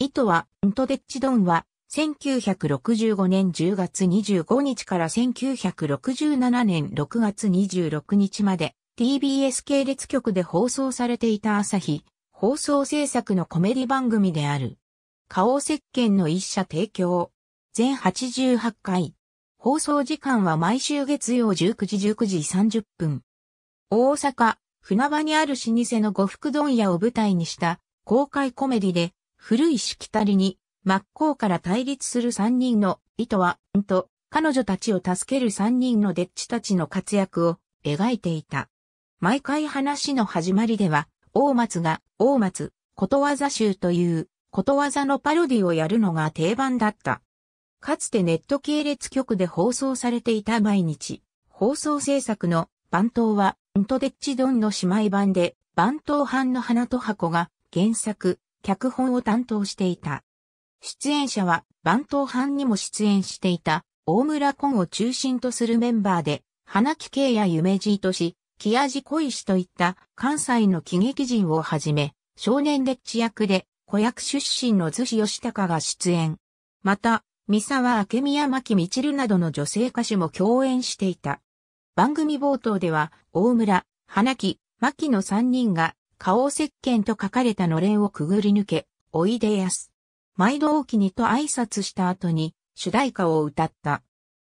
糸は、ントデッチドンは、1965年10月25日から1967年6月26日まで TBS 系列局で放送されていた朝日放送制作のコメディ番組である。花王石鹸の一社提供。全88回。放送時間は毎週月曜19時19時30分。大阪、船場にある老舗の呉服問屋を舞台にした公開コメディで古いしきたりに、真っ向から対立する三人の、意図は、んと、彼女たちを助ける三人のデッチたちの活躍を描いていた。毎回話の始まりでは、大松が、大松、ことわざ集という、ことわざのパロディをやるのが定番だった。かつてネット系列局で放送されていた毎日、放送制作の番頭は、んとデッチドンの姉妹版で、番頭版の花と箱が原作、脚本を担当していた。出演者は、番頭班にも出演していた、大村コンを中心とするメンバーで、花木慶や夢じいとし、木味小石といった関西の喜劇人をはじめ、少年で知役で、子役出身の図志義隆が出演。また、三沢明美や牧みちるなどの女性歌手も共演していた。番組冒頭では、大村、花木、牧の3人が花王石鹸と書かれたのれんをくぐり抜け、おいでやす。毎度おきにと挨拶した後に、主題歌を歌った。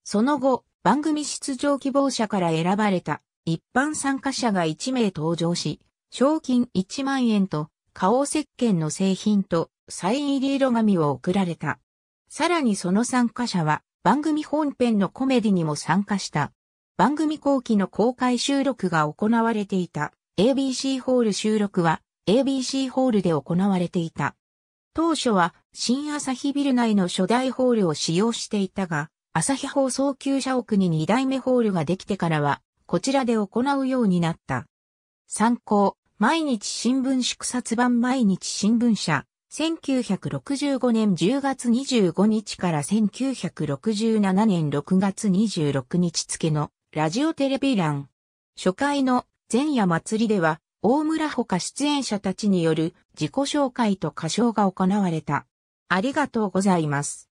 その後、番組出場希望者から選ばれた一般参加者が1名登場し、賞金1万円と、花王石鹸の製品とサイン入り色紙を送られた。さらにその参加者は、番組本編のコメディにも参加した。番組後期の公開収録が行われていた。ABC ホール収録は ABC ホールで行われていた。当初は新朝日ビル内の初代ホールを使用していたが、朝日放送旧社屋に2代目ホールができてからは、こちらで行うようになった。参考、毎日新聞祝冊版毎日新聞社、1965年10月25日から1967年6月26日付のラジオテレビ欄。初回の前夜祭りでは、大村ほか出演者たちによる自己紹介と歌唱が行われた。ありがとうございます。